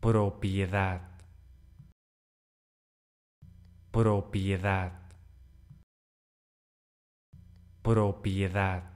propiedad, propiedad, propiedad.